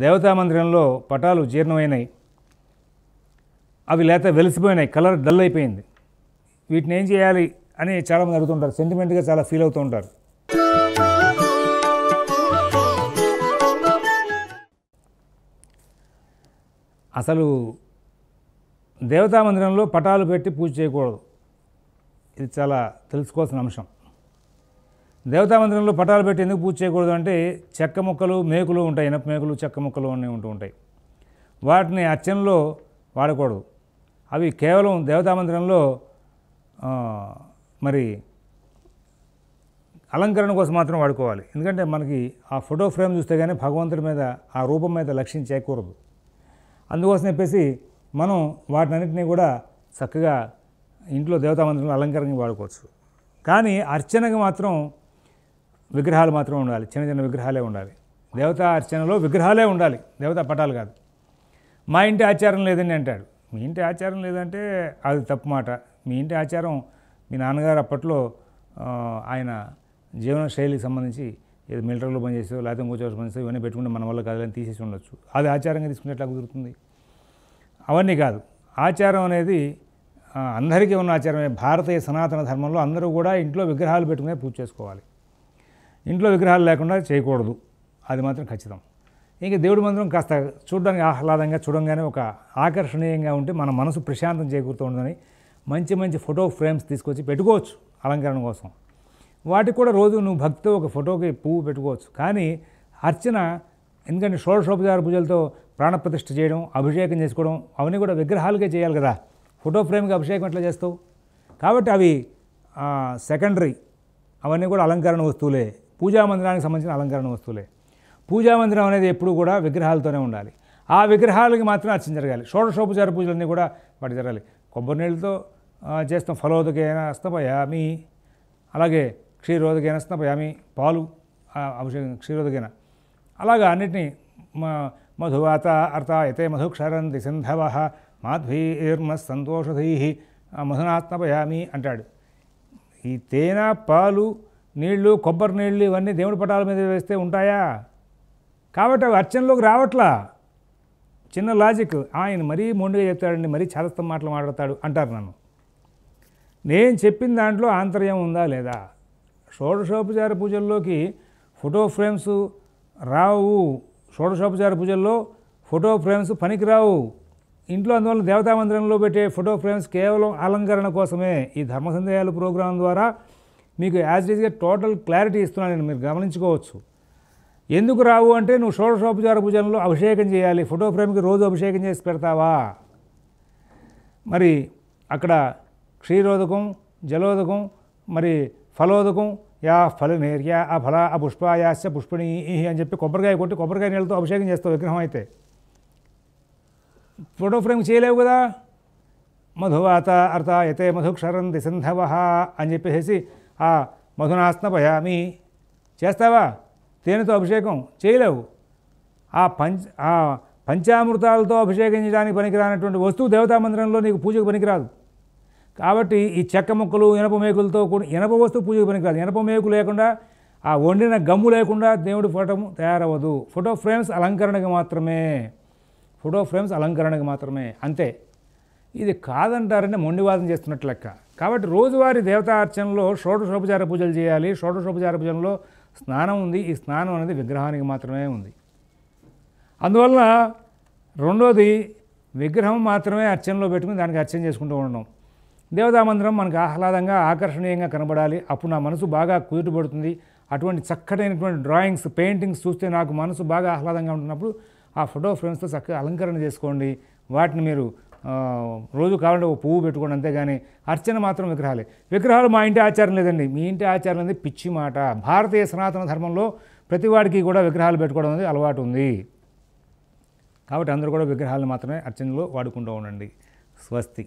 దేవతా మందిరంలో పటాలు జీర్ణమైనాయి అవి లేత వెలిసిపోయినాయి కలర్ డల్ అయిపోయింది వీటిని ఏం చేయాలి అని చాలామంది అడుగుతుంటారు సెంటిమెంట్గా చాలా ఫీల్ అవుతూ ఉంటారు అసలు దేవతా మందిరంలో పటాలు పెట్టి పూజ చేయకూడదు ఇది చాలా తెలుసుకోవాల్సిన అంశం దేవతా మందిరంలో పటాలు పెట్టి ఎందుకు పూజ చేయకూడదు అంటే చెక్క ముక్కలు మేకులు ఉంటాయి ఇనప మేకులు చెక్క ముక్కలు అన్నీ ఉంటూ ఉంటాయి వాటిని అర్చనలో వాడకూడదు అవి కేవలం దేవతా మందిరంలో మరి అలంకరణ కోసం మాత్రం వాడుకోవాలి ఎందుకంటే మనకి ఆ ఫోటో ఫ్రేమ్ చూస్తే కానీ భగవంతుడి మీద ఆ రూపం మీద లక్ష్యం చేయకూడదు అందుకోసం చెప్పేసి మనం వాటినన్నింటినీ కూడా చక్కగా ఇంట్లో దేవతామందిరంలో అలంకరణ వాడుకోవచ్చు కానీ అర్చనకు మాత్రం విగ్రహాలు మాత్రమే ఉండాలి చిన్న చిన్న విగ్రహాలే ఉండాలి దేవతా అర్చనలో విగ్రహాలే ఉండాలి దేవతా పటాలు కాదు మా ఇంటి ఆచారం లేదని అంటాడు మీ ఇంటి ఆచారం లేదంటే అది తప్పు మాట మీ ఇంటి ఆచారం మీ నాన్నగారు అప్పట్లో ఆయన జీవన శైలికి సంబంధించి ఏదో మిలిటరీలో పనిచేసో లేకపోతే ఇంకో చోట పనిచేసో ఇవన్నీ పెట్టుకుంటే మన వల్ల కాదని తీసేసి ఉండొచ్చు అది ఆచారంగా తీసుకునేట్లా కుదురుతుంది అవన్నీ కాదు ఆచారం అనేది అందరికీ ఉన్న ఆచారమే భారతీయ సనాతన ధర్మంలో అందరూ కూడా ఇంట్లో విగ్రహాలు పెట్టుకునే పూజ చేసుకోవాలి ఇంట్లో విగ్రహాలు లేకుండా చేయకూడదు అది మాత్రం ఖచ్చితం ఇంకా దేవుడి మందిరం కాస్త చూడడానికి ఆహ్లాదంగా చూడంగానే ఒక ఆకర్షణీయంగా ఉంటే మన మనసు ప్రశాంతం చేకూరుతూ ఉందని మంచి మంచి ఫోటో ఫ్రేమ్స్ తీసుకొచ్చి పెట్టుకోవచ్చు అలంకరణ కోసం వాటికి కూడా రోజు నువ్వు భక్తితో ఒక ఫోటోకి పువ్వు పెట్టుకోవచ్చు కానీ అర్చన ఎందుకంటే షోడశోపచార పూజలతో ప్రాణప్రతిష్ఠ చేయడం అభిషేకం చేసుకోవడం అవన్నీ కూడా విగ్రహాలకే చేయాలి కదా ఫోటో ఫ్రేమ్కి అభిషేకం ఎట్లా చేస్తావు కాబట్టి అవి సెకండరీ అవన్నీ కూడా అలంకరణ వస్తువులే పూజా మందిరానికి సంబంధించిన అలంకరణ వస్తువులే పూజా మందిరం అనేది ఎప్పుడు కూడా విగ్రహాలతోనే ఉండాలి ఆ విగ్రహాలకి మాత్రమే అర్చన జరగాలి షోడశోపచార పూజలన్నీ కూడా వాటి జరగాలి కొబ్బరి నీళ్ళతో చేస్తాం ఫలోదకైనా అస్తపయామి అలాగే క్షీరోదకైనా అస్తపయామి పాలు అభిషేకం క్షీరోదకైనా అలాగా అన్నిటినీ మధువాత అర్థ యతే మధుక్షరంది సింధవ మాధ్వీర్మ సంతోషధీ మధునాత్మపయామి అంటాడు ఈ తేన పాలు నీళ్లు కొబ్బరి నీళ్ళు ఇవన్నీ దేవుడి పటాల మీద వేస్తే ఉంటాయా కాబట్టి అవి అర్చనలోకి రావట్లా చిన్న లాజిక్ ఆయన మరీ మొండిగా చెప్తాడండి మరీ చాదస్తం మాటలు మాట్లాడతాడు అంటారు నన్ను నేను చెప్పిన దాంట్లో ఆంతర్యం ఉందా లేదా షోడశోపచార పూజల్లోకి ఫోటో ఫ్రేమ్స్ రావు షోడశోపచార పూజల్లో ఫోటో ఫ్రేమ్స్ పనికిరావు ఇంట్లో అందువల్ల దేవతా మందిరంలో పెట్టే ఫోటో ఫ్రేమ్స్ కేవలం అలంకరణ కోసమే ఈ ధర్మ సందేహాలు ప్రోగ్రాం ద్వారా మీకు యాజ్ ఈజ్గా టోటల్ క్లారిటీ ఇస్తున్నాను నేను మీరు గమనించుకోవచ్చు ఎందుకు రావు అంటే నువ్వు షోడశోపచార పూజనలో అభిషేకం చేయాలి ఫోటో ఫ్రేమ్కి రోజు అభిషేకం చేసి పెడతావా మరి అక్కడ క్షీరోదకం జలోదకం మరి ఫలోదకం యా ఫలనేర్య ఆ ఫల ఆ యాస్య పుష్పిణి అని చెప్పి కొబ్బరికాయ కొట్టి కొబ్బరికాయ నీళ్ళతో అభిషేకం చేస్తావు విగ్రహం అయితే ఫోటో ఫ్రేమ్ చేయలేవు కదా మధువాత అర్థ ఎతే మధుక్షరం దిసంధవ అని చెప్పేసి ఆ భయామి చేస్తావా తేనెతో అభిషేకం చేయలేవు ఆ పంచ ఆ పంచామృతాలతో అభిషేకించడానికి పనికిరానటువంటి వస్తువు దేవతా మందిరంలో నీకు పూజకు పనికిరాదు కాబట్టి ఈ చెక్క ముక్కలు ఇనప మేకులతో కూడి ఇనప వస్తువు పూజకు పనికిరాదు ఇనప మేకు లేకుండా ఆ వండిన గమ్ము లేకుండా దేవుడి ఫోటో తయారవ్వదు ఫోటో ఫ్రేమ్స్ అలంకరణకు మాత్రమే ఫోటో ఫ్రేమ్స్ అలంకరణకు మాత్రమే అంతే ఇది కాదంటారని మొండివాదం చేస్తున్నట్లు లెక్క కాబట్టి రోజువారీ దేవతార్చనలో షోడశోపచార పూజలు చేయాలి షోడశోపచార పూజల్లో స్నానం ఉంది ఈ స్నానం అనేది విగ్రహానికి మాత్రమే ఉంది అందువల్ల రెండోది విగ్రహం మాత్రమే అర్చనలో పెట్టుకుని దానికి అర్చన చేసుకుంటూ ఉండడం దేవతామందిరం మనకు ఆహ్లాదంగా ఆకర్షణీయంగా కనబడాలి అప్పుడు నా మనసు బాగా కుదుటపడుతుంది అటువంటి చక్కటైనటువంటి డ్రాయింగ్స్ పెయింటింగ్స్ చూస్తే నాకు మనసు బాగా ఆహ్లాదంగా ఉంటున్నప్పుడు ఆ ఫోటో ఫ్రేమ్స్తో చక్కగా అలంకరణ చేసుకోండి వాటిని మీరు రోజు కావాలంటే ఒక పువ్వు పెట్టుకోండి అంతేగాని అర్చన మాత్రం విగ్రహాలే విగ్రహాలు మా ఇంటి ఆచారం లేదండి మీ ఇంటి ఆచారం అనేది పిచ్చి మాట భారతీయ సనాతన ధర్మంలో ప్రతివాడికి కూడా విగ్రహాలు పెట్టుకోవడం అనేది అలవాటు ఉంది కాబట్టి అందరూ కూడా విగ్రహాలు మాత్రమే అర్చనలో వాడుకుంటూ ఉండండి స్వస్తి